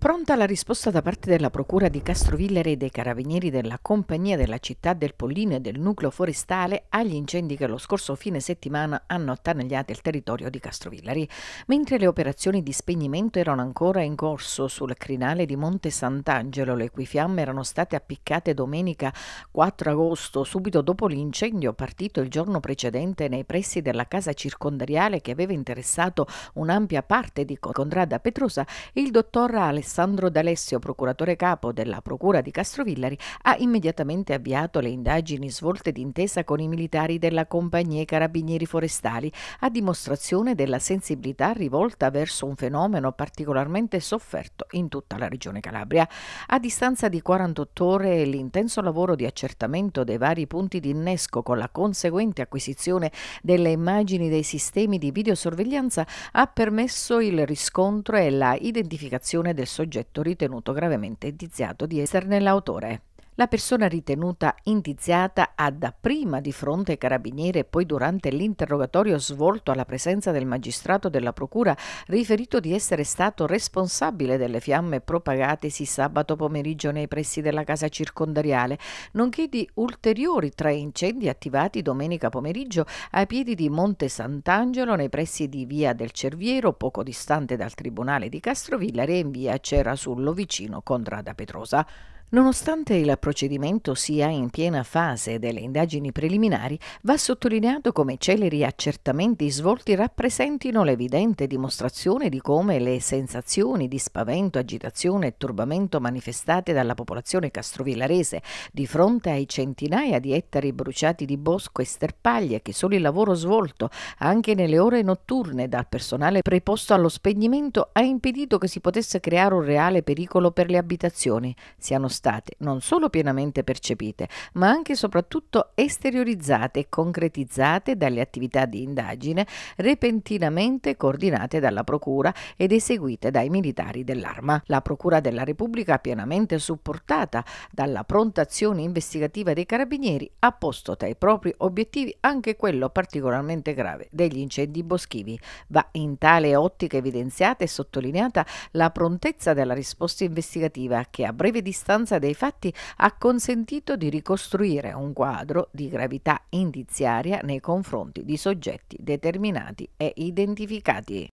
Pronta la risposta da parte della Procura di Castrovillere e dei Carabinieri della Compagnia della Città del Pollino e del Nucleo Forestale agli incendi che lo scorso fine settimana hanno attanagliato il territorio di Castrovillari. Mentre le operazioni di spegnimento erano ancora in corso sul crinale di Monte Sant'Angelo, le cui fiamme erano state appiccate domenica 4 agosto, subito dopo l'incendio partito il giorno precedente nei pressi della casa circondariale che aveva interessato un'ampia parte di Contrada Petrosa, il dottor Alessandro Alessandro D'Alessio, procuratore capo della Procura di Castrovillari, ha immediatamente avviato le indagini svolte d'intesa con i militari della Compagnia Carabinieri Forestali, a dimostrazione della sensibilità rivolta verso un fenomeno particolarmente sofferto in tutta la regione Calabria. A distanza di 48 ore, l'intenso lavoro di accertamento dei vari punti di innesco con la conseguente acquisizione delle immagini dei sistemi di videosorveglianza ha permesso il riscontro e la identificazione del soggetto soggetto ritenuto gravemente indiziato di esserne l'autore. La persona ritenuta indiziata ha dapprima di fronte ai carabinieri e poi durante l'interrogatorio svolto alla presenza del magistrato della procura riferito di essere stato responsabile delle fiamme propagatesi sabato pomeriggio nei pressi della casa circondariale, nonché di ulteriori tre incendi attivati domenica pomeriggio ai piedi di Monte Sant'Angelo nei pressi di Via del Cerviero, poco distante dal Tribunale di Castrovillare e in Via Cera Cerasullo vicino Condrada Petrosa. Nonostante il procedimento sia in piena fase delle indagini preliminari, va sottolineato come celeri accertamenti svolti rappresentino l'evidente dimostrazione di come le sensazioni di spavento, agitazione e turbamento manifestate dalla popolazione castrovillarese di fronte ai centinaia di ettari bruciati di bosco e sterpaglie che solo il lavoro svolto, anche nelle ore notturne, dal personale preposto allo spegnimento ha impedito che si potesse creare un reale pericolo per le abitazioni. Siano state non solo pienamente percepite, ma anche e soprattutto esteriorizzate e concretizzate dalle attività di indagine repentinamente coordinate dalla Procura ed eseguite dai militari dell'Arma. La Procura della Repubblica, pienamente supportata dalla pronta azione investigativa dei carabinieri, ha posto tra i propri obiettivi anche quello particolarmente grave degli incendi boschivi. Va in tale ottica evidenziata e sottolineata la prontezza della risposta investigativa che a breve distanza conoscenza dei fatti ha consentito di ricostruire un quadro di gravità indiziaria nei confronti di soggetti determinati e identificati.